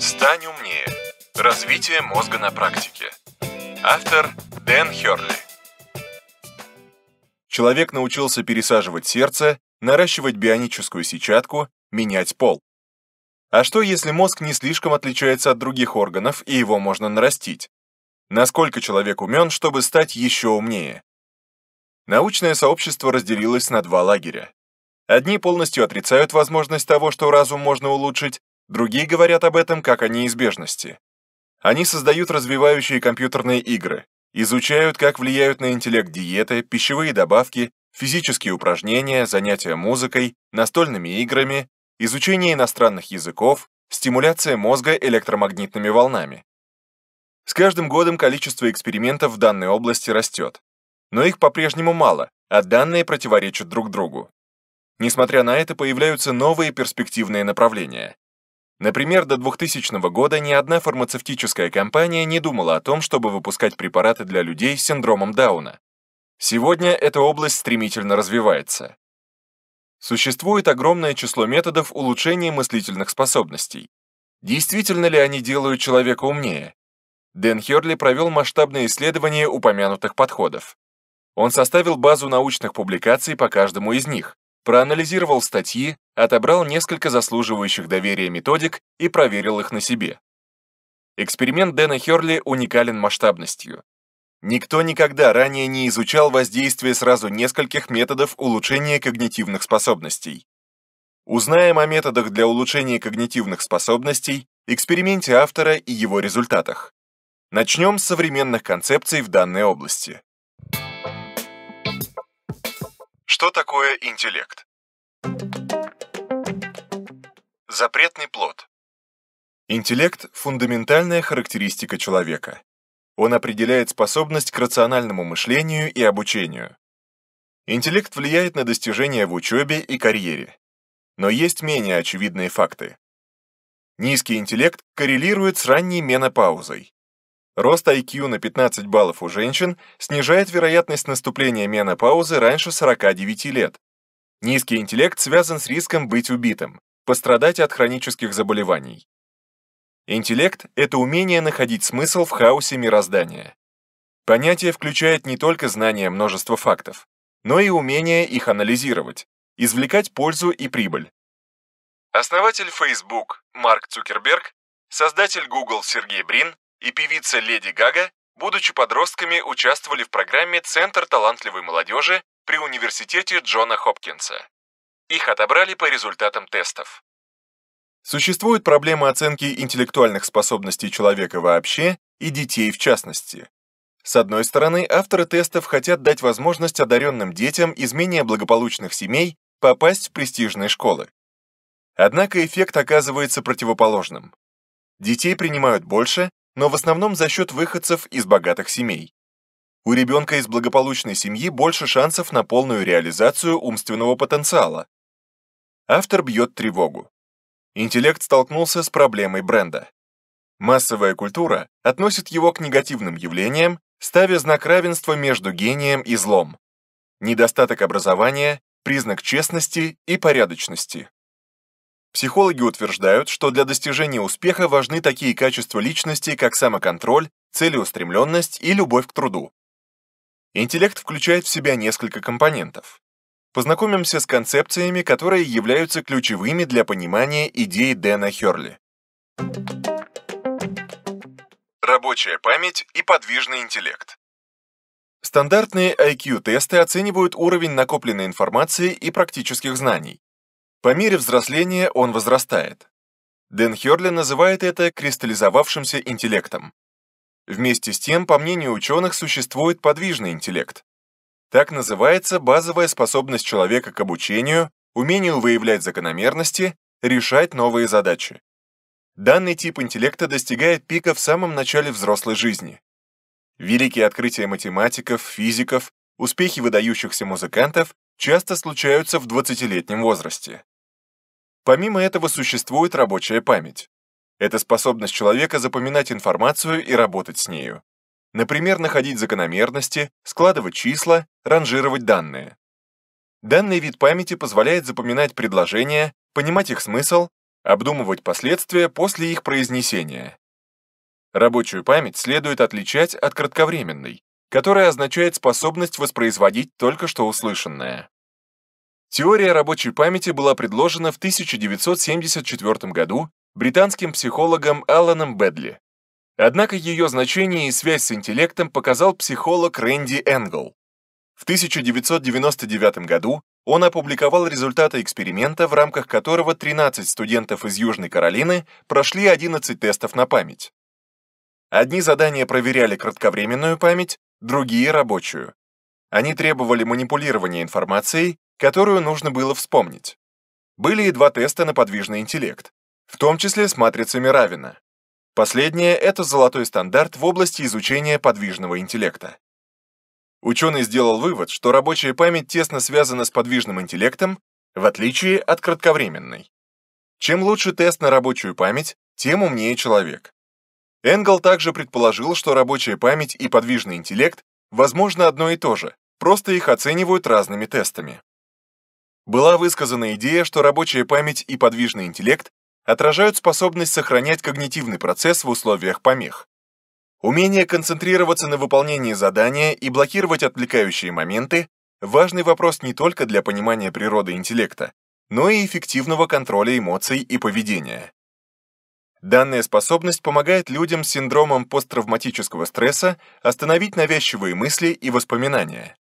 Стань умнее. Развитие мозга на практике. Автор Дэн Херли. Человек научился пересаживать сердце, наращивать бионическую сетчатку, менять пол. А что, если мозг не слишком отличается от других органов и его можно нарастить? Насколько человек умен, чтобы стать еще умнее? Научное сообщество разделилось на два лагеря. Одни полностью отрицают возможность того, что разум можно улучшить, Другие говорят об этом как о неизбежности. Они создают развивающие компьютерные игры, изучают, как влияют на интеллект диеты, пищевые добавки, физические упражнения, занятия музыкой, настольными играми, изучение иностранных языков, стимуляция мозга электромагнитными волнами. С каждым годом количество экспериментов в данной области растет. Но их по-прежнему мало, а данные противоречат друг другу. Несмотря на это, появляются новые перспективные направления. Например, до 2000 года ни одна фармацевтическая компания не думала о том, чтобы выпускать препараты для людей с синдромом Дауна. Сегодня эта область стремительно развивается. Существует огромное число методов улучшения мыслительных способностей. Действительно ли они делают человека умнее? Дэн Херли провел масштабное исследование упомянутых подходов. Он составил базу научных публикаций по каждому из них проанализировал статьи, отобрал несколько заслуживающих доверия методик и проверил их на себе. Эксперимент Дэна Хёрли уникален масштабностью. Никто никогда ранее не изучал воздействие сразу нескольких методов улучшения когнитивных способностей. Узнаем о методах для улучшения когнитивных способностей, эксперименте автора и его результатах. Начнем с современных концепций в данной области. Что такое интеллект? Запретный плод. Интеллект – фундаментальная характеристика человека. Он определяет способность к рациональному мышлению и обучению. Интеллект влияет на достижения в учебе и карьере. Но есть менее очевидные факты. Низкий интеллект коррелирует с ранней менопаузой. Рост IQ на 15 баллов у женщин снижает вероятность наступления менопаузы раньше 49 лет. Низкий интеллект связан с риском быть убитым, пострадать от хронических заболеваний. Интеллект — это умение находить смысл в хаосе мироздания. Понятие включает не только знание множества фактов, но и умение их анализировать, извлекать пользу и прибыль. Основатель Facebook Марк Цукерберг, создатель Google Сергей Брин и певица Леди Гага, будучи подростками, участвовали в программе «Центр талантливой молодежи» при Университете Джона Хопкинса. Их отобрали по результатам тестов. Существует проблема оценки интеллектуальных способностей человека вообще и детей в частности. С одной стороны, авторы тестов хотят дать возможность одаренным детям из менее благополучных семей попасть в престижные школы. Однако эффект оказывается противоположным. Детей принимают больше, но в основном за счет выходцев из богатых семей. У ребенка из благополучной семьи больше шансов на полную реализацию умственного потенциала. Автор бьет тревогу. Интеллект столкнулся с проблемой бренда. Массовая культура относит его к негативным явлениям, ставя знак равенства между гением и злом. Недостаток образования – признак честности и порядочности. Психологи утверждают, что для достижения успеха важны такие качества личности, как самоконтроль, целеустремленность и любовь к труду. Интеллект включает в себя несколько компонентов. Познакомимся с концепциями, которые являются ключевыми для понимания идей Дэна Херли. Рабочая память и подвижный интеллект. Стандартные IQ-тесты оценивают уровень накопленной информации и практических знаний. По мере взросления он возрастает. Дэн Хёрли называет это кристаллизовавшимся интеллектом. Вместе с тем, по мнению ученых, существует подвижный интеллект. Так называется базовая способность человека к обучению, умению выявлять закономерности, решать новые задачи. Данный тип интеллекта достигает пика в самом начале взрослой жизни. Великие открытия математиков, физиков, успехи выдающихся музыкантов часто случаются в 20-летнем возрасте. Помимо этого существует рабочая память. Это способность человека запоминать информацию и работать с нею. Например, находить закономерности, складывать числа, ранжировать данные. Данный вид памяти позволяет запоминать предложения, понимать их смысл, обдумывать последствия после их произнесения. Рабочую память следует отличать от кратковременной, которая означает способность воспроизводить только что услышанное. Теория рабочей памяти была предложена в 1974 году британским психологом Аланом Бедли. Однако ее значение и связь с интеллектом показал психолог Рэнди Энгл. В 1999 году он опубликовал результаты эксперимента, в рамках которого 13 студентов из Южной Каролины прошли 11 тестов на память. Одни задания проверяли кратковременную память, другие – рабочую. Они требовали манипулирования информацией, которую нужно было вспомнить. Были и два теста на подвижный интеллект, в том числе с матрицами Равина. Последнее – это золотой стандарт в области изучения подвижного интеллекта. Ученый сделал вывод, что рабочая память тесно связана с подвижным интеллектом, в отличие от кратковременной. Чем лучше тест на рабочую память, тем умнее человек. Энгл также предположил, что рабочая память и подвижный интеллект возможно одно и то же, просто их оценивают разными тестами. Была высказана идея, что рабочая память и подвижный интеллект отражают способность сохранять когнитивный процесс в условиях помех. Умение концентрироваться на выполнении задания и блокировать отвлекающие моменты – важный вопрос не только для понимания природы интеллекта, но и эффективного контроля эмоций и поведения. Данная способность помогает людям с синдромом посттравматического стресса остановить навязчивые мысли и воспоминания.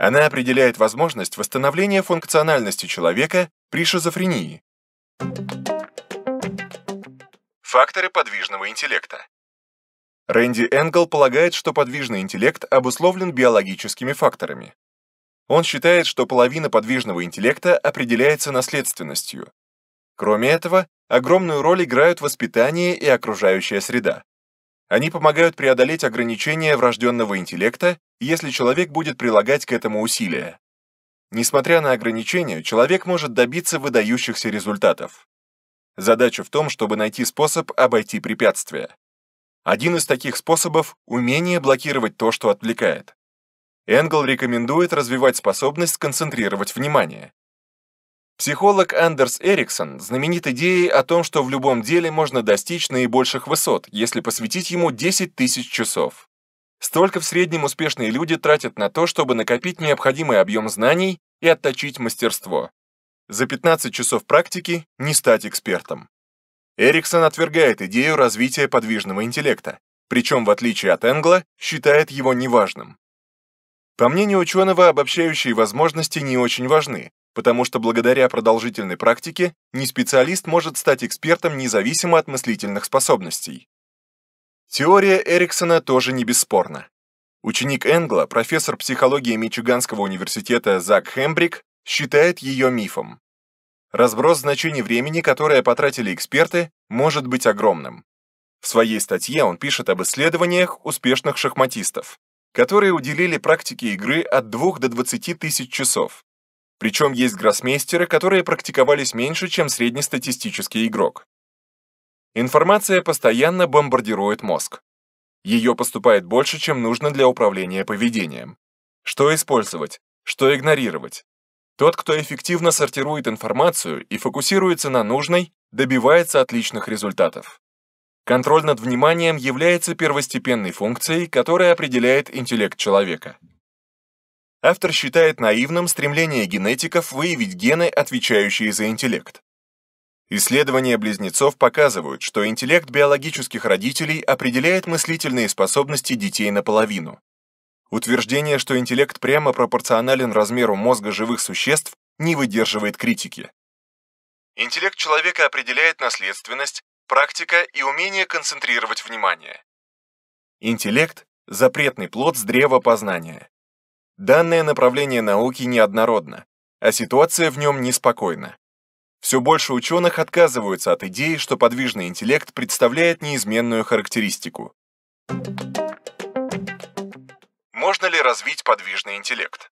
Она определяет возможность восстановления функциональности человека при шизофрении. Факторы подвижного интеллекта. Рэнди Энгл полагает, что подвижный интеллект обусловлен биологическими факторами. Он считает, что половина подвижного интеллекта определяется наследственностью. Кроме этого, огромную роль играют воспитание и окружающая среда. Они помогают преодолеть ограничения врожденного интеллекта если человек будет прилагать к этому усилия. Несмотря на ограничения, человек может добиться выдающихся результатов. Задача в том, чтобы найти способ обойти препятствия. Один из таких способов – умение блокировать то, что отвлекает. Энгл рекомендует развивать способность концентрировать внимание. Психолог Андерс Эриксон знаменит идеей о том, что в любом деле можно достичь наибольших высот, если посвятить ему 10 тысяч часов. Столько в среднем успешные люди тратят на то, чтобы накопить необходимый объем знаний и отточить мастерство. За 15 часов практики не стать экспертом. Эриксон отвергает идею развития подвижного интеллекта, причем, в отличие от Энгла, считает его неважным. По мнению ученого, обобщающие возможности не очень важны, потому что благодаря продолжительной практике не специалист может стать экспертом независимо от мыслительных способностей. Теория Эриксона тоже не бесспорна. Ученик Энгла, профессор психологии Мичиганского университета Зак Хембрик, считает ее мифом. Разброс значений времени, которое потратили эксперты, может быть огромным. В своей статье он пишет об исследованиях успешных шахматистов, которые уделили практике игры от 2 до 20 тысяч часов. Причем есть гроссмейстеры, которые практиковались меньше, чем среднестатистический игрок. Информация постоянно бомбардирует мозг. Ее поступает больше, чем нужно для управления поведением. Что использовать, что игнорировать. Тот, кто эффективно сортирует информацию и фокусируется на нужной, добивается отличных результатов. Контроль над вниманием является первостепенной функцией, которая определяет интеллект человека. Автор считает наивным стремление генетиков выявить гены, отвечающие за интеллект. Исследования близнецов показывают, что интеллект биологических родителей определяет мыслительные способности детей наполовину. Утверждение, что интеллект прямо пропорционален размеру мозга живых существ, не выдерживает критики. Интеллект человека определяет наследственность, практика и умение концентрировать внимание. Интеллект – запретный плод с древа познания. Данное направление науки неоднородно, а ситуация в нем неспокойна. Все больше ученых отказываются от идеи, что подвижный интеллект представляет неизменную характеристику. Можно ли развить подвижный интеллект?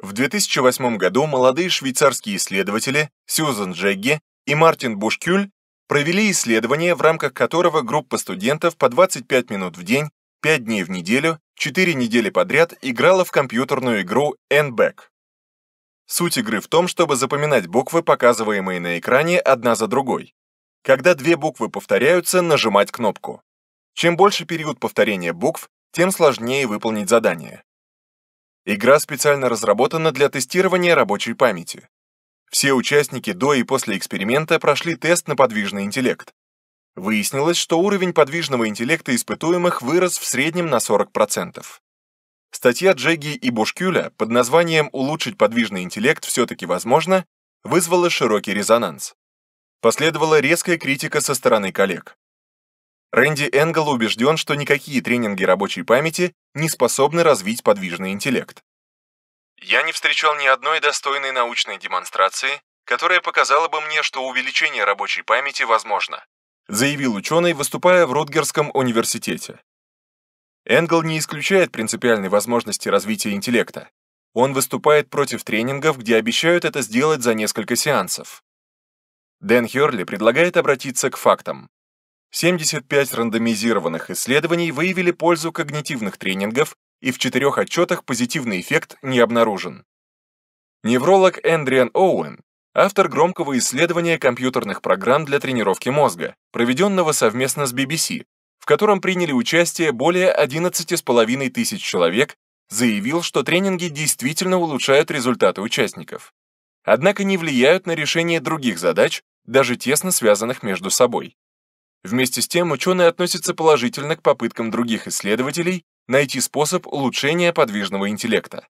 В 2008 году молодые швейцарские исследователи Сьюзан Джегги и Мартин Бушкюль провели исследование, в рамках которого группа студентов по 25 минут в день, 5 дней в неделю, 4 недели подряд играла в компьютерную игру NBAC. Суть игры в том, чтобы запоминать буквы, показываемые на экране одна за другой. Когда две буквы повторяются, нажимать кнопку. Чем больше период повторения букв, тем сложнее выполнить задание. Игра специально разработана для тестирования рабочей памяти. Все участники до и после эксперимента прошли тест на подвижный интеллект. Выяснилось, что уровень подвижного интеллекта испытуемых вырос в среднем на 40%. Статья Джеги и Бушкюля под названием «Улучшить подвижный интеллект все-таки возможно» вызвала широкий резонанс. Последовала резкая критика со стороны коллег. Рэнди Энгл убежден, что никакие тренинги рабочей памяти не способны развить подвижный интеллект. «Я не встречал ни одной достойной научной демонстрации, которая показала бы мне, что увеличение рабочей памяти возможно», заявил ученый, выступая в Ротгерском университете. Энгл не исключает принципиальной возможности развития интеллекта. Он выступает против тренингов, где обещают это сделать за несколько сеансов. Дэн Хёрли предлагает обратиться к фактам. 75 рандомизированных исследований выявили пользу когнитивных тренингов, и в четырех отчетах позитивный эффект не обнаружен. Невролог Эндриан Оуэн, автор громкого исследования компьютерных программ для тренировки мозга, проведенного совместно с BBC, в котором приняли участие более 11,5 тысяч человек, заявил, что тренинги действительно улучшают результаты участников. Однако не влияют на решение других задач, даже тесно связанных между собой. Вместе с тем ученые относятся положительно к попыткам других исследователей найти способ улучшения подвижного интеллекта.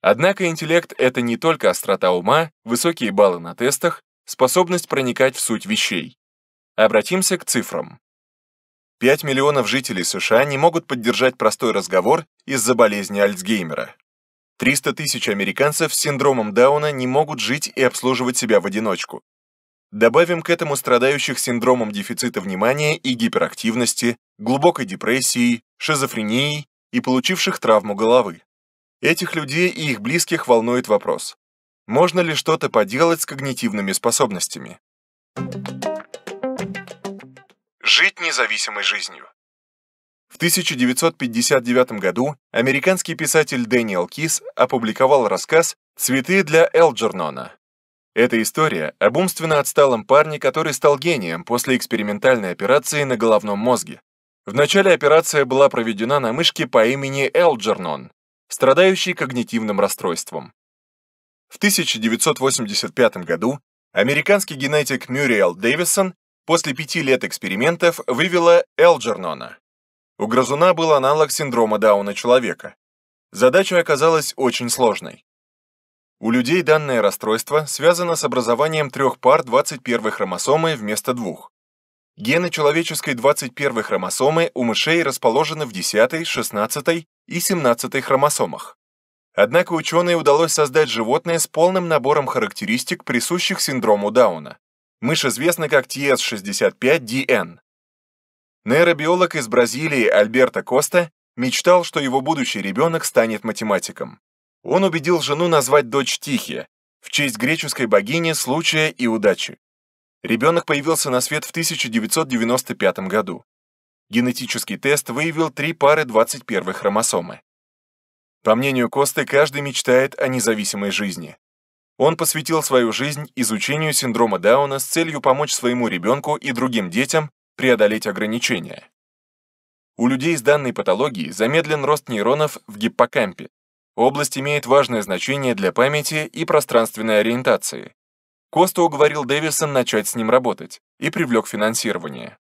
Однако интеллект — это не только острота ума, высокие баллы на тестах, способность проникать в суть вещей. Обратимся к цифрам. 5 миллионов жителей США не могут поддержать простой разговор из-за болезни Альцгеймера. 300 тысяч американцев с синдромом Дауна не могут жить и обслуживать себя в одиночку. Добавим к этому страдающих синдромом дефицита внимания и гиперактивности, глубокой депрессии, шизофрении и получивших травму головы. Этих людей и их близких волнует вопрос, можно ли что-то поделать с когнитивными способностями. Thank you. Жить независимой жизнью. В 1959 году американский писатель Дэниел Кис опубликовал рассказ «Цветы для Элджернона». Эта история об умственно отсталом парне, который стал гением после экспериментальной операции на головном мозге. Вначале операция была проведена на мышке по имени Элджернон, страдающей когнитивным расстройством. В 1985 году американский генетик Мюриэл Дэвисон после пяти лет экспериментов вывела Элджернона. У грызуна был аналог синдрома Дауна человека. Задача оказалась очень сложной. У людей данное расстройство связано с образованием трех пар 21 хромосомы вместо двух. Гены человеческой 21 хромосомы у мышей расположены в 10, 16 и 17 хромосомах. Однако ученые удалось создать животное с полным набором характеристик, присущих синдрому Дауна. Мышь известна как TS-65DN. Нейробиолог из Бразилии Альберто Коста мечтал, что его будущий ребенок станет математиком. Он убедил жену назвать дочь Тихия, в честь греческой богини случая и удачи. Ребенок появился на свет в 1995 году. Генетический тест выявил три пары 21 хромосомы. По мнению Косты, каждый мечтает о независимой жизни. Он посвятил свою жизнь изучению синдрома Дауна с целью помочь своему ребенку и другим детям преодолеть ограничения. У людей с данной патологией замедлен рост нейронов в гиппокампе. Область имеет важное значение для памяти и пространственной ориентации. Коста уговорил Дэвисон начать с ним работать и привлек финансирование.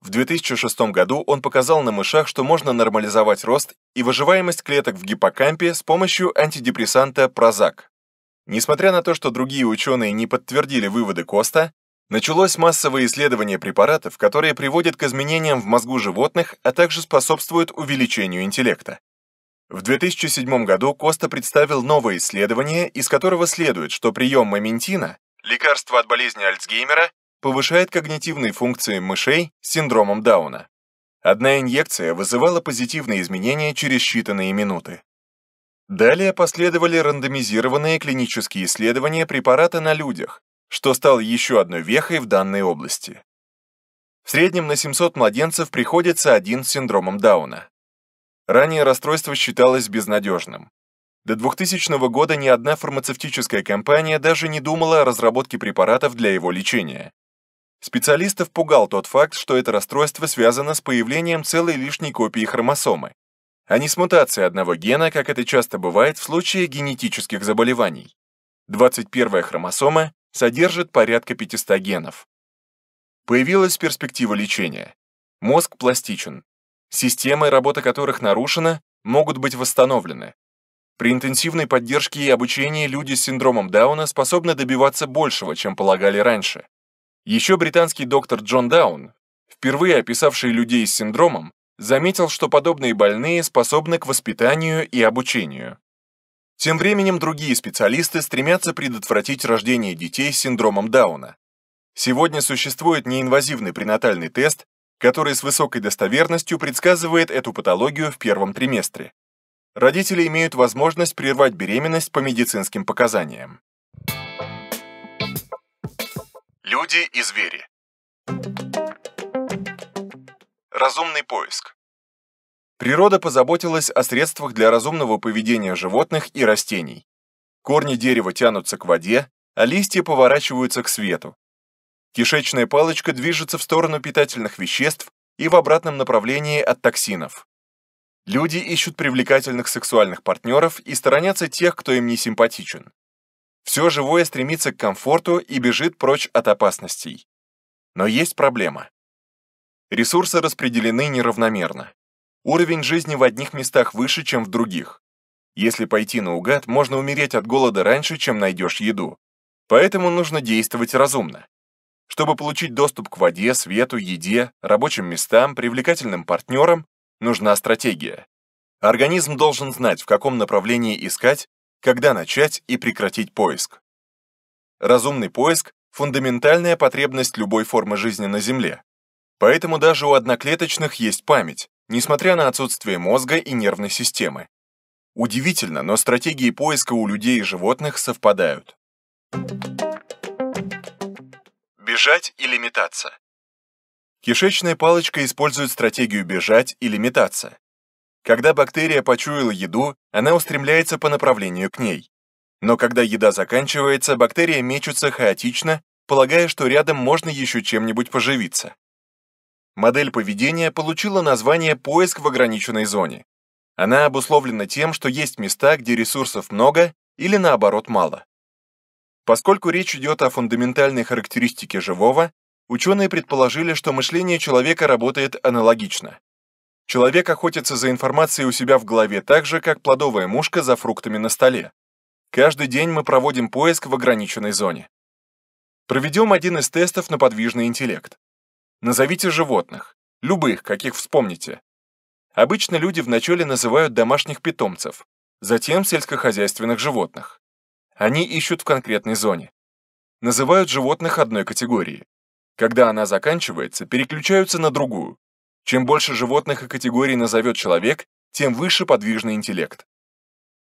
В 2006 году он показал на мышах, что можно нормализовать рост и выживаемость клеток в гиппокампе с помощью антидепрессанта Прозак. Несмотря на то, что другие ученые не подтвердили выводы Коста, началось массовое исследование препаратов, которые приводят к изменениям в мозгу животных, а также способствуют увеличению интеллекта. В 2007 году Коста представил новое исследование, из которого следует, что прием маментина, лекарство от болезни Альцгеймера, повышает когнитивные функции мышей с синдромом Дауна. Одна инъекция вызывала позитивные изменения через считанные минуты. Далее последовали рандомизированные клинические исследования препарата на людях, что стало еще одной вехой в данной области. В среднем на 700 младенцев приходится один с синдромом Дауна. Ранее расстройство считалось безнадежным. До 2000 года ни одна фармацевтическая компания даже не думала о разработке препаратов для его лечения. Специалистов пугал тот факт, что это расстройство связано с появлением целой лишней копии хромосомы, а не с мутацией одного гена, как это часто бывает в случае генетических заболеваний. 21-я хромосома содержит порядка 500 генов. Появилась перспектива лечения. Мозг пластичен. Системы, работа которых нарушена, могут быть восстановлены. При интенсивной поддержке и обучении люди с синдромом Дауна способны добиваться большего, чем полагали раньше. Еще британский доктор Джон Даун, впервые описавший людей с синдромом, заметил, что подобные больные способны к воспитанию и обучению. Тем временем другие специалисты стремятся предотвратить рождение детей с синдромом Дауна. Сегодня существует неинвазивный пренатальный тест, который с высокой достоверностью предсказывает эту патологию в первом триместре. Родители имеют возможность прервать беременность по медицинским показаниям. Люди и звери. Разумный поиск. Природа позаботилась о средствах для разумного поведения животных и растений. Корни дерева тянутся к воде, а листья поворачиваются к свету. Кишечная палочка движется в сторону питательных веществ и в обратном направлении от токсинов. Люди ищут привлекательных сексуальных партнеров и сторонятся тех, кто им не симпатичен. Все живое стремится к комфорту и бежит прочь от опасностей. Но есть проблема. Ресурсы распределены неравномерно. Уровень жизни в одних местах выше, чем в других. Если пойти наугад, можно умереть от голода раньше, чем найдешь еду. Поэтому нужно действовать разумно. Чтобы получить доступ к воде, свету, еде, рабочим местам, привлекательным партнерам, нужна стратегия. Организм должен знать, в каком направлении искать, когда начать и прекратить поиск. Разумный поиск – фундаментальная потребность любой формы жизни на Земле, Поэтому даже у одноклеточных есть память, несмотря на отсутствие мозга и нервной системы. Удивительно, но стратегии поиска у людей и животных совпадают. Бежать или метаться. Кишечная палочка использует стратегию бежать или метаться. Когда бактерия почуяла еду, она устремляется по направлению к ней. Но когда еда заканчивается, бактерия мечется хаотично, полагая, что рядом можно еще чем-нибудь поживиться. Модель поведения получила название «поиск в ограниченной зоне». Она обусловлена тем, что есть места, где ресурсов много или наоборот мало. Поскольку речь идет о фундаментальной характеристике живого, ученые предположили, что мышление человека работает аналогично. Человек охотится за информацией у себя в голове так же, как плодовая мушка за фруктами на столе. Каждый день мы проводим поиск в ограниченной зоне. Проведем один из тестов на подвижный интеллект. Назовите животных. Любых, каких вспомните. Обычно люди вначале называют домашних питомцев, затем сельскохозяйственных животных. Они ищут в конкретной зоне. Называют животных одной категории. Когда она заканчивается, переключаются на другую. Чем больше животных и категорий назовет человек, тем выше подвижный интеллект.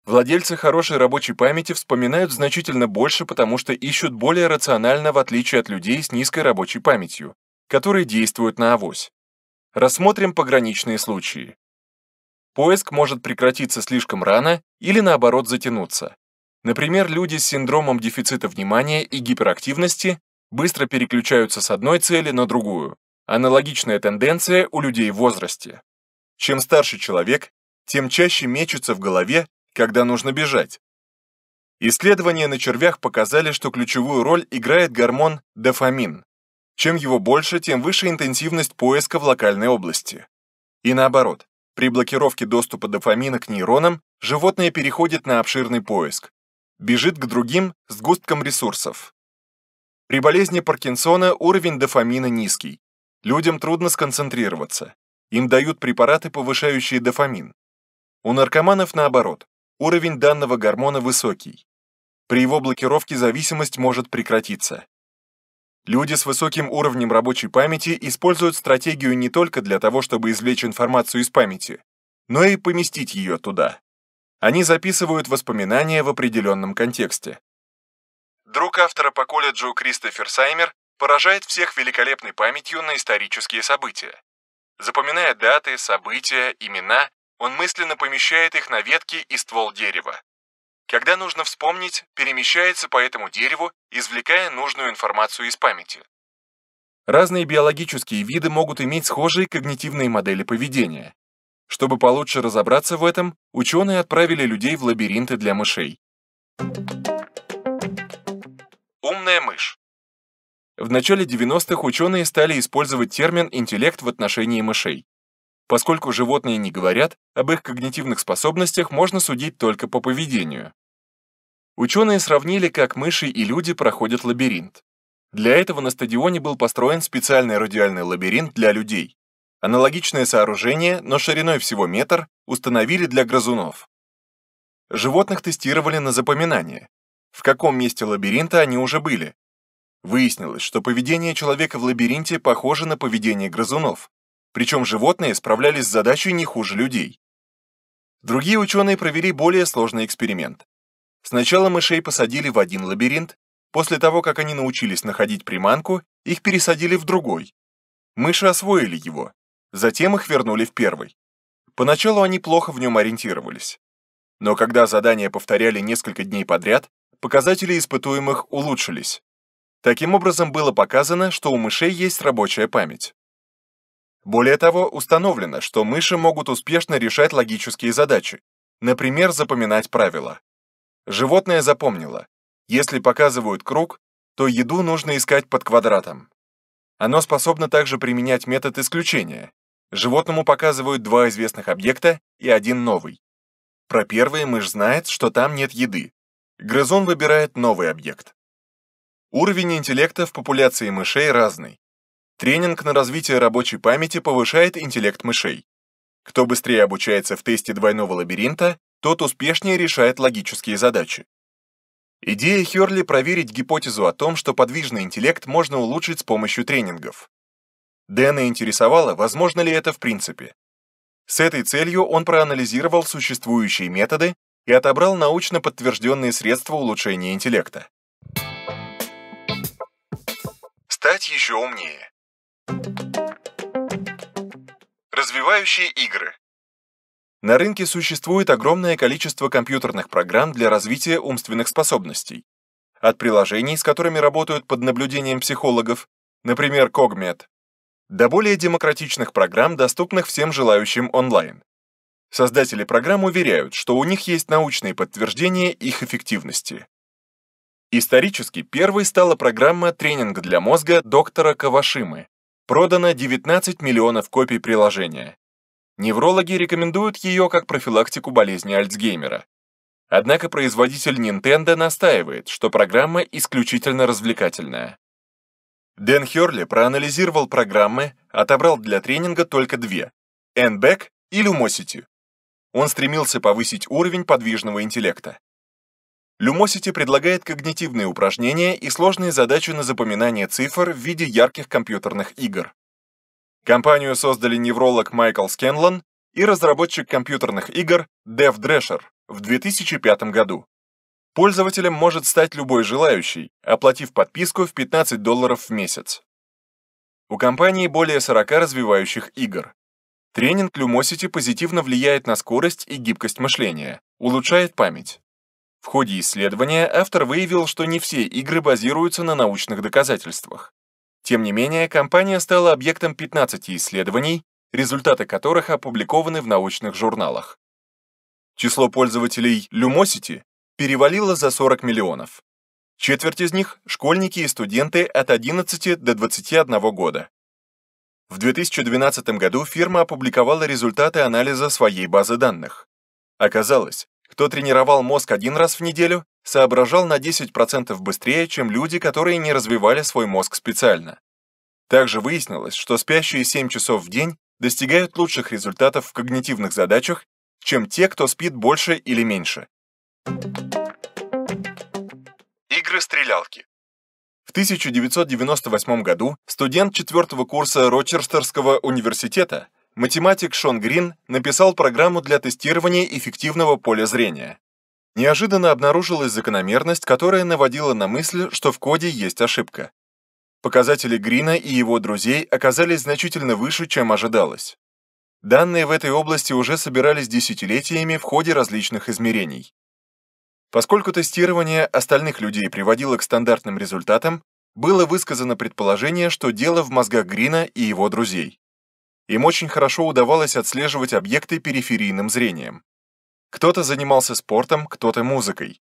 Владельцы хорошей рабочей памяти вспоминают значительно больше, потому что ищут более рационально, в отличие от людей с низкой рабочей памятью которые действуют на авось. Рассмотрим пограничные случаи. Поиск может прекратиться слишком рано или наоборот затянуться. Например, люди с синдромом дефицита внимания и гиперактивности быстро переключаются с одной цели на другую. Аналогичная тенденция у людей в возрасте. Чем старше человек, тем чаще мечется в голове, когда нужно бежать. Исследования на червях показали, что ключевую роль играет гормон дофамин, чем его больше, тем выше интенсивность поиска в локальной области. И наоборот, при блокировке доступа дофамина к нейронам животное переходит на обширный поиск, бежит к другим сгусткам ресурсов. При болезни Паркинсона уровень дофамина низкий. Людям трудно сконцентрироваться. Им дают препараты, повышающие дофамин. У наркоманов наоборот, уровень данного гормона высокий. При его блокировке зависимость может прекратиться. Люди с высоким уровнем рабочей памяти используют стратегию не только для того, чтобы извлечь информацию из памяти, но и поместить ее туда. Они записывают воспоминания в определенном контексте. Друг автора по колледжу Кристофер Саймер поражает всех великолепной памятью на исторические события. Запоминая даты, события, имена, он мысленно помещает их на ветки и ствол дерева, когда нужно вспомнить, перемещается по этому дереву, извлекая нужную информацию из памяти. Разные биологические виды могут иметь схожие когнитивные модели поведения. Чтобы получше разобраться в этом, ученые отправили людей в лабиринты для мышей. Умная мышь. В начале 90-х ученые стали использовать термин «интеллект» в отношении мышей. Поскольку животные не говорят, об их когнитивных способностях можно судить только по поведению. Ученые сравнили, как мыши и люди проходят лабиринт. Для этого на стадионе был построен специальный радиальный лабиринт для людей. Аналогичное сооружение, но шириной всего метр, установили для грызунов. Животных тестировали на запоминание. В каком месте лабиринта они уже были? Выяснилось, что поведение человека в лабиринте похоже на поведение грызунов. Причем животные справлялись с задачей не хуже людей. Другие ученые провели более сложный эксперимент. Сначала мышей посадили в один лабиринт, после того, как они научились находить приманку, их пересадили в другой. Мыши освоили его, затем их вернули в первый. Поначалу они плохо в нем ориентировались. Но когда задания повторяли несколько дней подряд, показатели испытуемых улучшились. Таким образом было показано, что у мышей есть рабочая память. Более того, установлено, что мыши могут успешно решать логические задачи, например, запоминать правила. Животное запомнило, если показывают круг, то еду нужно искать под квадратом. Оно способно также применять метод исключения. Животному показывают два известных объекта и один новый. Про первый мышь знает, что там нет еды. Грызун выбирает новый объект. Уровень интеллекта в популяции мышей разный. Тренинг на развитие рабочей памяти повышает интеллект мышей. Кто быстрее обучается в тесте двойного лабиринта, тот успешнее решает логические задачи. Идея Херли проверить гипотезу о том, что подвижный интеллект можно улучшить с помощью тренингов. Дэна интересовало, возможно ли это в принципе. С этой целью он проанализировал существующие методы и отобрал научно подтвержденные средства улучшения интеллекта. Стать еще умнее. Развивающие игры. На рынке существует огромное количество компьютерных программ для развития умственных способностей. От приложений, с которыми работают под наблюдением психологов, например, Cogmed, до более демократичных программ, доступных всем желающим онлайн. Создатели программ уверяют, что у них есть научные подтверждения их эффективности. Исторически первой стала программа «Тренинг для мозга» доктора Кавашимы, Продано 19 миллионов копий приложения. Неврологи рекомендуют ее как профилактику болезни Альцгеймера. Однако производитель Nintendo настаивает, что программа исключительно развлекательная. Дэн Херли проанализировал программы, отобрал для тренинга только две – NBAC и Lumosity. Он стремился повысить уровень подвижного интеллекта. Lumosity предлагает когнитивные упражнения и сложные задачи на запоминание цифр в виде ярких компьютерных игр. Компанию создали невролог Майкл Скенлон и разработчик компьютерных игр Дэв Дрешер в 2005 году. Пользователем может стать любой желающий, оплатив подписку в 15 долларов в месяц. У компании более 40 развивающих игр. Тренинг Lumosity позитивно влияет на скорость и гибкость мышления, улучшает память. В ходе исследования автор выявил, что не все игры базируются на научных доказательствах. Тем не менее, компания стала объектом 15 исследований, результаты которых опубликованы в научных журналах. Число пользователей Lumosity перевалило за 40 миллионов. Четверть из них – школьники и студенты от 11 до 21 года. В 2012 году фирма опубликовала результаты анализа своей базы данных. Оказалось, кто тренировал мозг один раз в неделю, соображал на 10% быстрее, чем люди, которые не развивали свой мозг специально. Также выяснилось, что спящие 7 часов в день достигают лучших результатов в когнитивных задачах, чем те, кто спит больше или меньше. Игры-стрелялки В 1998 году студент 4 курса Рочерстерского университета математик Шон Грин написал программу для тестирования эффективного поля зрения. Неожиданно обнаружилась закономерность, которая наводила на мысль, что в коде есть ошибка. Показатели Грина и его друзей оказались значительно выше, чем ожидалось. Данные в этой области уже собирались десятилетиями в ходе различных измерений. Поскольку тестирование остальных людей приводило к стандартным результатам, было высказано предположение, что дело в мозгах Грина и его друзей. Им очень хорошо удавалось отслеживать объекты периферийным зрением. Кто-то занимался спортом, кто-то музыкой.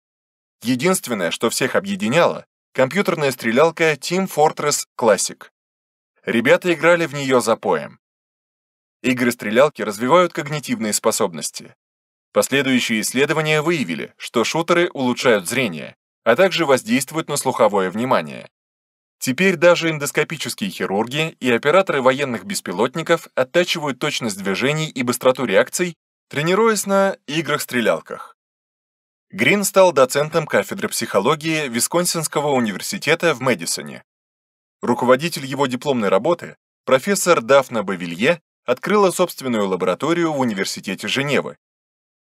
Единственное, что всех объединяло, компьютерная стрелялка Team Fortress Classic. Ребята играли в нее за поем. Игры-стрелялки развивают когнитивные способности. Последующие исследования выявили, что шутеры улучшают зрение, а также воздействуют на слуховое внимание. Теперь даже эндоскопические хирурги и операторы военных беспилотников оттачивают точность движений и быстроту реакций, тренируясь на играх-стрелялках. Грин стал доцентом кафедры психологии Висконсинского университета в Мэдисоне. Руководитель его дипломной работы, профессор Дафна Бавилье, открыла собственную лабораторию в Университете Женевы.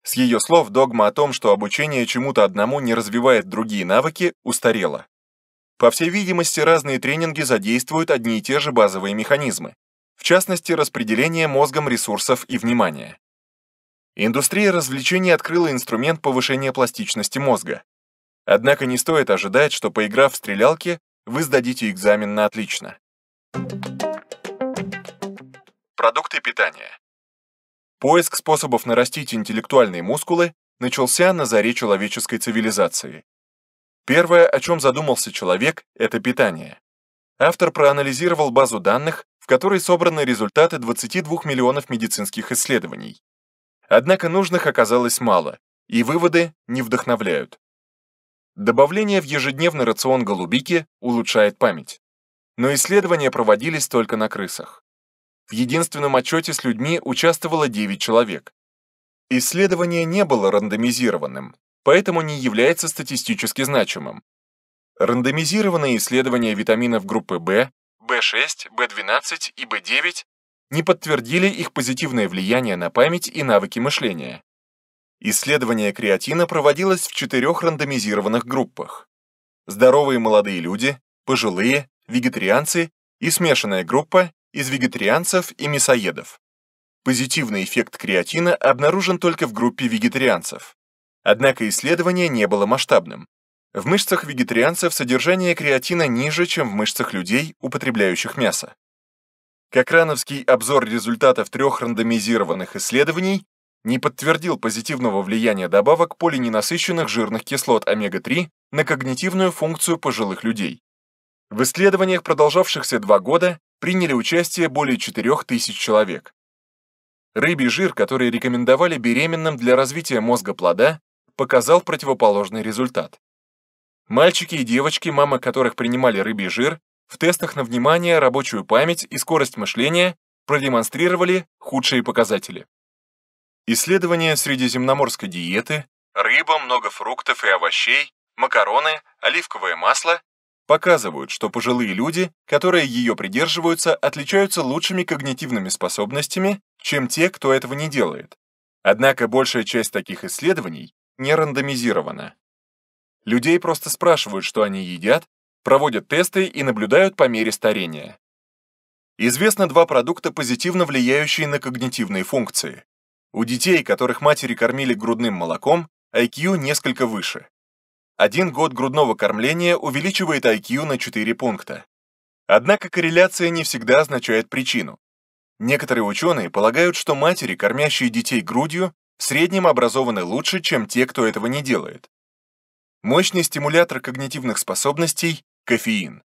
С ее слов, догма о том, что обучение чему-то одному не развивает другие навыки, устарела. По всей видимости, разные тренинги задействуют одни и те же базовые механизмы, в частности, распределение мозгом ресурсов и внимания. Индустрия развлечений открыла инструмент повышения пластичности мозга. Однако не стоит ожидать, что поиграв в стрелялки, вы сдадите экзамен на отлично. Продукты питания. Поиск способов нарастить интеллектуальные мускулы начался на заре человеческой цивилизации. Первое, о чем задумался человек, это питание. Автор проанализировал базу данных, в которой собраны результаты 22 миллионов медицинских исследований. Однако нужных оказалось мало, и выводы не вдохновляют. Добавление в ежедневный рацион голубики улучшает память. Но исследования проводились только на крысах. В единственном отчете с людьми участвовало 9 человек. Исследование не было рандомизированным, поэтому не является статистически значимым. Рандомизированные исследования витаминов группы В, В6, В12 и В9 не подтвердили их позитивное влияние на память и навыки мышления. Исследование креатина проводилось в четырех рандомизированных группах. Здоровые молодые люди, пожилые, вегетарианцы и смешанная группа из вегетарианцев и мясоедов. Позитивный эффект креатина обнаружен только в группе вегетарианцев. Однако исследование не было масштабным. В мышцах вегетарианцев содержание креатина ниже, чем в мышцах людей, употребляющих мясо. Кокрановский обзор результатов трех рандомизированных исследований не подтвердил позитивного влияния добавок полиненасыщенных жирных кислот омега-3 на когнитивную функцию пожилых людей. В исследованиях, продолжавшихся два года, приняли участие более 4000 человек. Рыбий жир, который рекомендовали беременным для развития мозга плода, показал противоположный результат. Мальчики и девочки, мамы которых принимали рыбий жир, в тестах на внимание, рабочую память и скорость мышления продемонстрировали худшие показатели. Исследования средиземноморской диеты, рыба, много фруктов и овощей, макароны, оливковое масло показывают, что пожилые люди, которые ее придерживаются, отличаются лучшими когнитивными способностями, чем те, кто этого не делает. Однако большая часть таких исследований не рандомизировано. Людей просто спрашивают, что они едят, проводят тесты и наблюдают по мере старения. Известно два продукта, позитивно влияющие на когнитивные функции. У детей, которых матери кормили грудным молоком, IQ несколько выше. Один год грудного кормления увеличивает IQ на 4 пункта. Однако корреляция не всегда означает причину. Некоторые ученые полагают, что матери, кормящие детей грудью, в среднем образованы лучше, чем те, кто этого не делает. Мощный стимулятор когнитивных способностей – кофеин.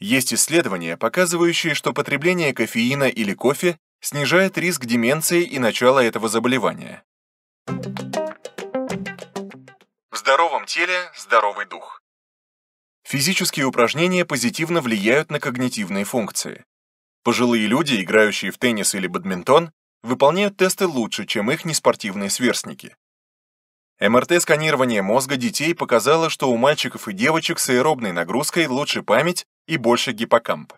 Есть исследования, показывающие, что потребление кофеина или кофе снижает риск деменции и начала этого заболевания. В здоровом теле здоровый дух. Физические упражнения позитивно влияют на когнитивные функции. Пожилые люди, играющие в теннис или бадминтон, выполняют тесты лучше, чем их неспортивные сверстники. МРТ-сканирование мозга детей показало, что у мальчиков и девочек с аэробной нагрузкой лучше память и больше гиппокамп.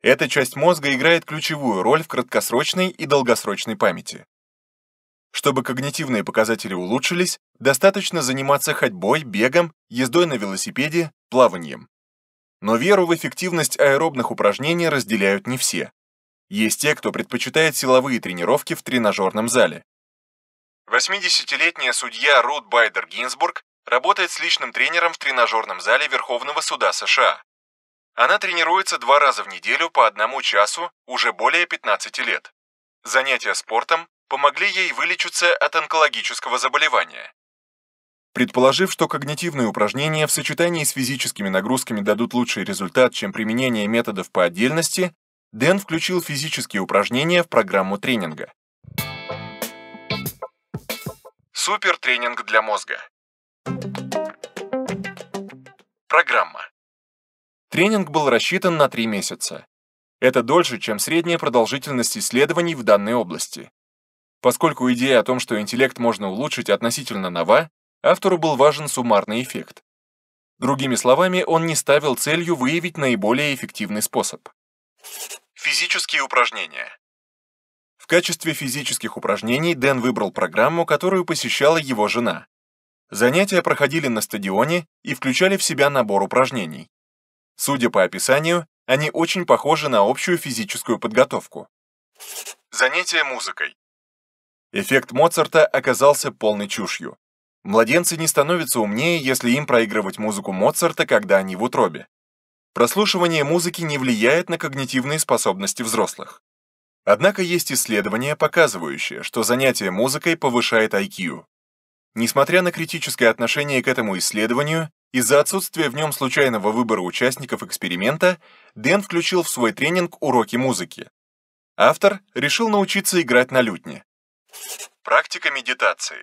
Эта часть мозга играет ключевую роль в краткосрочной и долгосрочной памяти. Чтобы когнитивные показатели улучшились, достаточно заниматься ходьбой, бегом, ездой на велосипеде, плаванием. Но веру в эффективность аэробных упражнений разделяют не все. Есть те, кто предпочитает силовые тренировки в тренажерном зале. 80-летняя судья Рут Байдер Гинзбург работает с личным тренером в тренажерном зале Верховного суда США. Она тренируется два раза в неделю по одному часу уже более 15 лет. Занятия спортом помогли ей вылечиться от онкологического заболевания. Предположив, что когнитивные упражнения в сочетании с физическими нагрузками дадут лучший результат, чем применение методов по отдельности, Дэн включил физические упражнения в программу тренинга. Супер тренинг для мозга. Программа. Тренинг был рассчитан на три месяца. Это дольше, чем средняя продолжительность исследований в данной области. Поскольку идея о том, что интеллект можно улучшить относительно нова, автору был важен суммарный эффект. Другими словами, он не ставил целью выявить наиболее эффективный способ. Физические упражнения. В качестве физических упражнений Дэн выбрал программу, которую посещала его жена. Занятия проходили на стадионе и включали в себя набор упражнений. Судя по описанию, они очень похожи на общую физическую подготовку. Занятие музыкой. Эффект Моцарта оказался полной чушью. Младенцы не становятся умнее, если им проигрывать музыку Моцарта, когда они в утробе прослушивание музыки не влияет на когнитивные способности взрослых. Однако есть исследования, показывающие, что занятие музыкой повышает IQ. Несмотря на критическое отношение к этому исследованию, из-за отсутствия в нем случайного выбора участников эксперимента, Дэн включил в свой тренинг уроки музыки. Автор решил научиться играть на лютне. Практика медитации.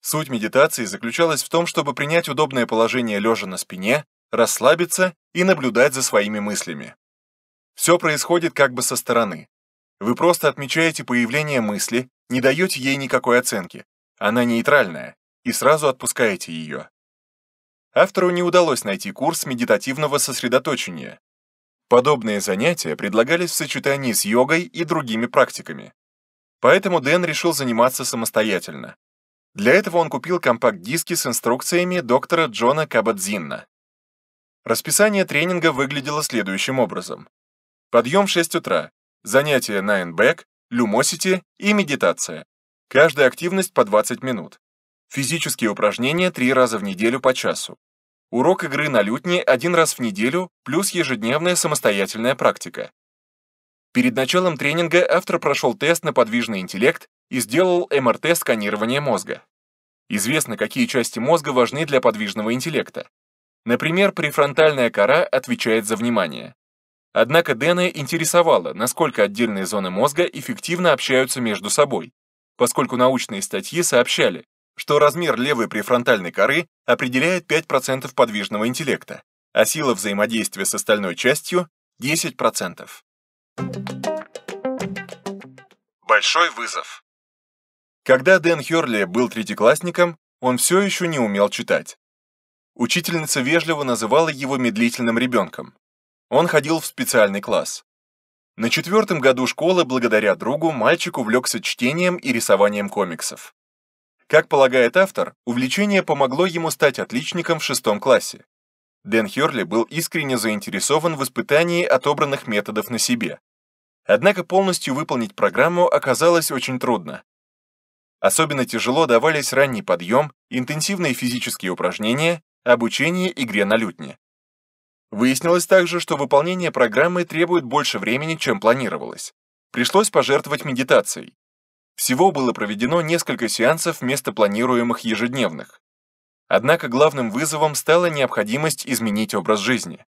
Суть медитации заключалась в том, чтобы принять удобное положение лежа на спине, расслабиться и наблюдать за своими мыслями. Все происходит как бы со стороны. Вы просто отмечаете появление мысли, не даете ей никакой оценки. Она нейтральная, и сразу отпускаете ее. Автору не удалось найти курс медитативного сосредоточения. Подобные занятия предлагались в сочетании с йогой и другими практиками. Поэтому Дэн решил заниматься самостоятельно. Для этого он купил компакт-диски с инструкциями доктора Джона Кабадзинна. Расписание тренинга выглядело следующим образом. Подъем в 6 утра, занятия на NBAC, люмосити и медитация. Каждая активность по 20 минут. Физические упражнения 3 раза в неделю по часу. Урок игры на лютне один раз в неделю, плюс ежедневная самостоятельная практика. Перед началом тренинга автор прошел тест на подвижный интеллект и сделал МРТ сканирование мозга. Известно, какие части мозга важны для подвижного интеллекта. Например, префронтальная кора отвечает за внимание. Однако Дэна интересовало, насколько отдельные зоны мозга эффективно общаются между собой, поскольку научные статьи сообщали, что размер левой префронтальной коры определяет 5% подвижного интеллекта, а сила взаимодействия с остальной частью – 10%. Большой вызов. Когда Дэн Хёрли был третьеклассником, он все еще не умел читать. Учительница вежливо называла его медлительным ребенком. Он ходил в специальный класс. На четвертом году школы, благодаря другу, мальчик увлекся чтением и рисованием комиксов. Как полагает автор, увлечение помогло ему стать отличником в шестом классе. Дэн Хёрли был искренне заинтересован в испытании отобранных методов на себе. Однако полностью выполнить программу оказалось очень трудно. Особенно тяжело давались ранний подъем, интенсивные физические упражнения Обучение игре на лютне. Выяснилось также, что выполнение программы требует больше времени, чем планировалось. Пришлось пожертвовать медитацией. Всего было проведено несколько сеансов вместо планируемых ежедневных. Однако главным вызовом стала необходимость изменить образ жизни.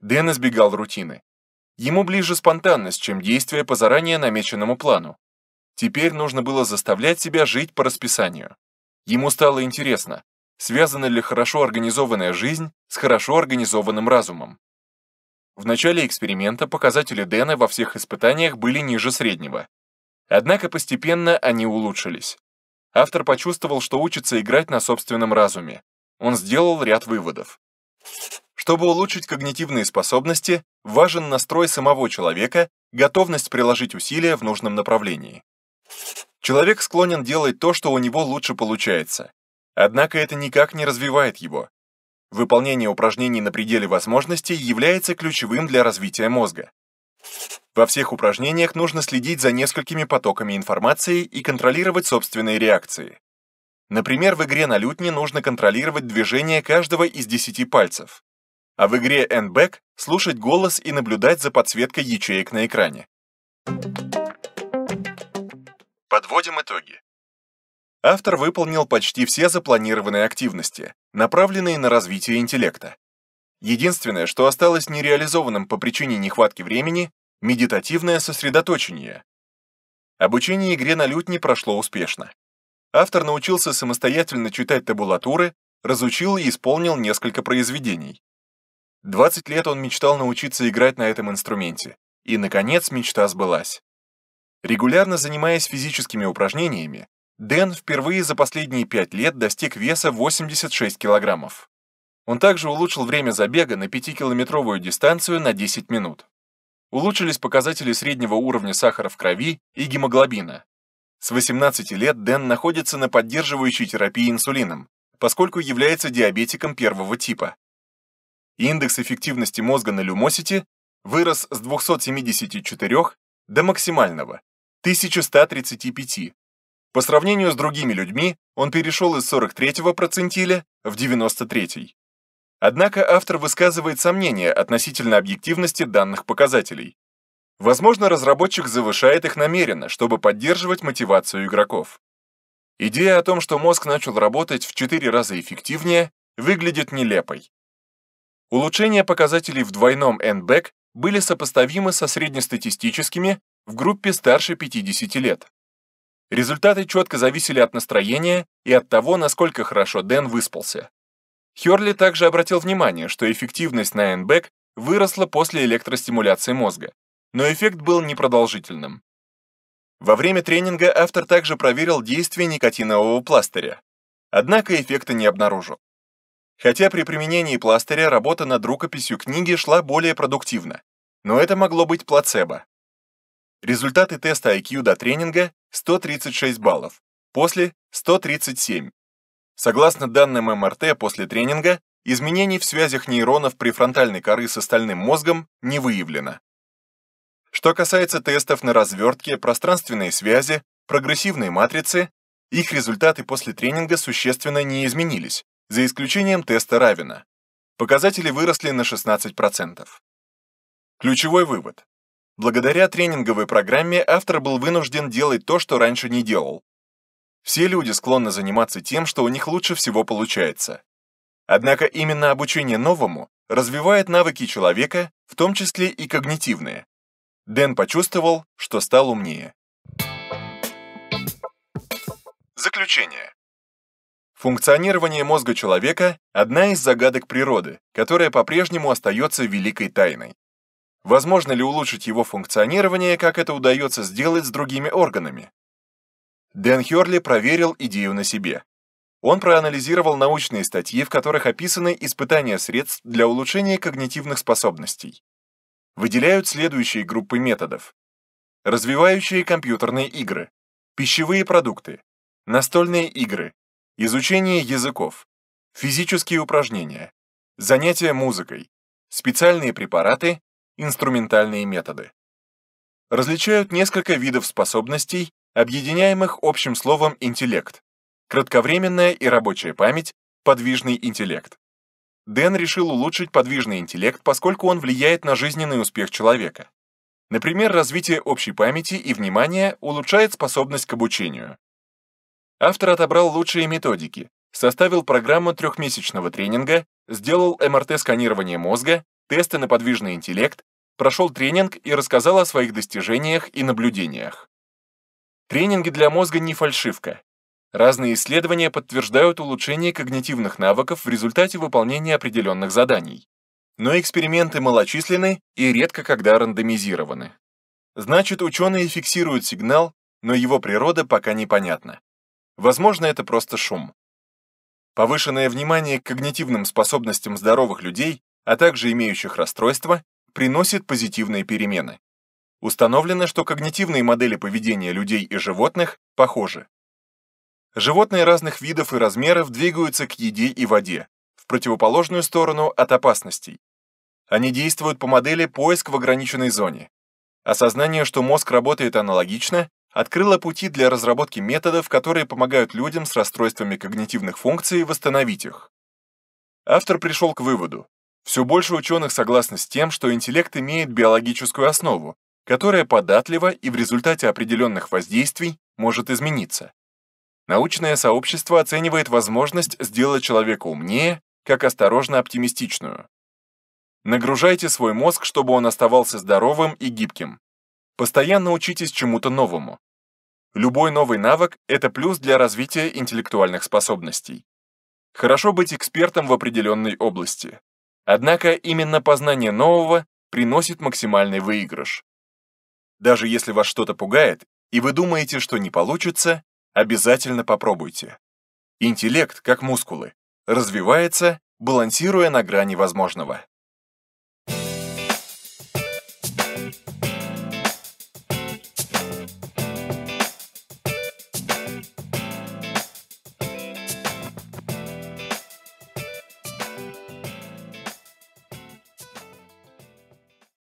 Дэн избегал рутины. Ему ближе спонтанность, чем действия по заранее намеченному плану. Теперь нужно было заставлять себя жить по расписанию. Ему стало интересно, Связана ли хорошо организованная жизнь с хорошо организованным разумом? В начале эксперимента показатели Дэна во всех испытаниях были ниже среднего. Однако постепенно они улучшились. Автор почувствовал, что учится играть на собственном разуме. Он сделал ряд выводов. Чтобы улучшить когнитивные способности, важен настрой самого человека, готовность приложить усилия в нужном направлении. Человек склонен делать то, что у него лучше получается. Однако это никак не развивает его. Выполнение упражнений на пределе возможностей является ключевым для развития мозга. Во всех упражнениях нужно следить за несколькими потоками информации и контролировать собственные реакции. Например, в игре на лютне нужно контролировать движение каждого из 10 пальцев, а в игре Endback слушать голос и наблюдать за подсветкой ячеек на экране. Подводим итоги автор выполнил почти все запланированные активности, направленные на развитие интеллекта. Единственное, что осталось нереализованным по причине нехватки времени – медитативное сосредоточение. Обучение игре на лютне прошло успешно. Автор научился самостоятельно читать табулатуры, разучил и исполнил несколько произведений. 20 лет он мечтал научиться играть на этом инструменте, и, наконец, мечта сбылась. Регулярно занимаясь физическими упражнениями, Дэн впервые за последние 5 лет достиг веса 86 килограммов. Он также улучшил время забега на 5-километровую дистанцию на 10 минут. Улучшились показатели среднего уровня сахара в крови и гемоглобина. С 18 лет Дэн находится на поддерживающей терапии инсулином, поскольку является диабетиком первого типа. Индекс эффективности мозга на люмосите вырос с 274 до максимального 1135 по сравнению с другими людьми, он перешел из 43-го процентиля в 93-й. Однако автор высказывает сомнения относительно объективности данных показателей. Возможно, разработчик завышает их намеренно, чтобы поддерживать мотивацию игроков. Идея о том, что мозг начал работать в 4 раза эффективнее, выглядит нелепой. Улучшения показателей в двойном NBAC были сопоставимы со среднестатистическими в группе старше 50 лет. Результаты четко зависели от настроения и от того, насколько хорошо Дэн выспался. Херли также обратил внимание, что эффективность на Эйнбек выросла после электростимуляции мозга, но эффект был непродолжительным. Во время тренинга автор также проверил действие никотинового пластыря, однако эффекта не обнаружил. Хотя при применении пластыря работа над рукописью книги шла более продуктивно, но это могло быть плацебо. Результаты теста IQ до тренинга 136 баллов, после 137. Согласно данным МРТ после тренинга, изменений в связях нейронов префронтальной коры с остальным мозгом не выявлено. Что касается тестов на развертке, пространственные связи, прогрессивные матрицы, их результаты после тренинга существенно не изменились, за исключением теста Равина. Показатели выросли на 16%. Ключевой вывод. Благодаря тренинговой программе автор был вынужден делать то, что раньше не делал. Все люди склонны заниматься тем, что у них лучше всего получается. Однако именно обучение новому развивает навыки человека, в том числе и когнитивные. Дэн почувствовал, что стал умнее. Заключение. Функционирование мозга человека – одна из загадок природы, которая по-прежнему остается великой тайной. Возможно ли улучшить его функционирование, как это удается сделать с другими органами? Дэн Хёрли проверил идею на себе. Он проанализировал научные статьи, в которых описаны испытания средств для улучшения когнитивных способностей. Выделяют следующие группы методов. Развивающие компьютерные игры, пищевые продукты, настольные игры, изучение языков, физические упражнения, занятия музыкой, специальные препараты инструментальные методы. Различают несколько видов способностей, объединяемых общим словом интеллект. Кратковременная и рабочая память, подвижный интеллект. Дэн решил улучшить подвижный интеллект, поскольку он влияет на жизненный успех человека. Например, развитие общей памяти и внимания улучшает способность к обучению. Автор отобрал лучшие методики, составил программу трехмесячного тренинга, сделал МРТ-сканирование мозга, тесты на подвижный интеллект, прошел тренинг и рассказал о своих достижениях и наблюдениях. Тренинги для мозга не фальшивка. Разные исследования подтверждают улучшение когнитивных навыков в результате выполнения определенных заданий. Но эксперименты малочисленны и редко когда рандомизированы. Значит, ученые фиксируют сигнал, но его природа пока непонятна. Возможно, это просто шум. Повышенное внимание к когнитивным способностям здоровых людей а также имеющих расстройства приносит позитивные перемены. Установлено, что когнитивные модели поведения людей и животных похожи. Животные разных видов и размеров двигаются к еде и воде, в противоположную сторону от опасностей. Они действуют по модели «поиск в ограниченной зоне». Осознание, что мозг работает аналогично, открыло пути для разработки методов, которые помогают людям с расстройствами когнитивных функций восстановить их. Автор пришел к выводу, все больше ученых согласны с тем, что интеллект имеет биологическую основу, которая податлива и в результате определенных воздействий может измениться. Научное сообщество оценивает возможность сделать человека умнее, как осторожно оптимистичную. Нагружайте свой мозг, чтобы он оставался здоровым и гибким. Постоянно учитесь чему-то новому. Любой новый навык – это плюс для развития интеллектуальных способностей. Хорошо быть экспертом в определенной области. Однако именно познание нового приносит максимальный выигрыш. Даже если вас что-то пугает, и вы думаете, что не получится, обязательно попробуйте. Интеллект, как мускулы, развивается, балансируя на грани возможного.